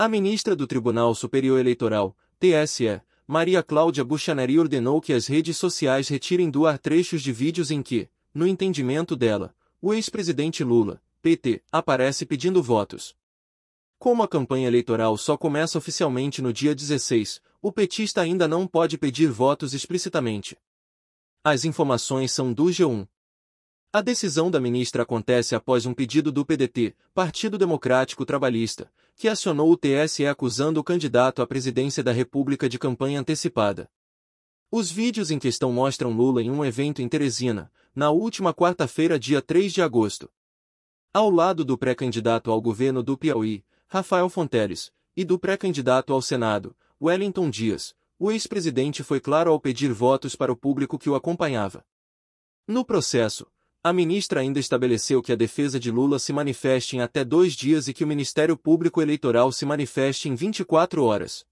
A ministra do Tribunal Superior Eleitoral, TSE, Maria Cláudia Buchanari ordenou que as redes sociais retirem do ar trechos de vídeos em que, no entendimento dela, o ex-presidente Lula, PT, aparece pedindo votos. Como a campanha eleitoral só começa oficialmente no dia 16, o petista ainda não pode pedir votos explicitamente. As informações são do G1. A decisão da ministra acontece após um pedido do PDT, Partido Democrático Trabalhista, que acionou o TSE acusando o candidato à presidência da República de campanha antecipada. Os vídeos em questão mostram Lula em um evento em Teresina, na última quarta-feira, dia 3 de agosto. Ao lado do pré-candidato ao governo do Piauí, Rafael Fonteles, e do pré-candidato ao Senado, Wellington Dias, o ex-presidente foi claro ao pedir votos para o público que o acompanhava. No processo, a ministra ainda estabeleceu que a defesa de Lula se manifeste em até dois dias e que o Ministério Público Eleitoral se manifeste em 24 horas.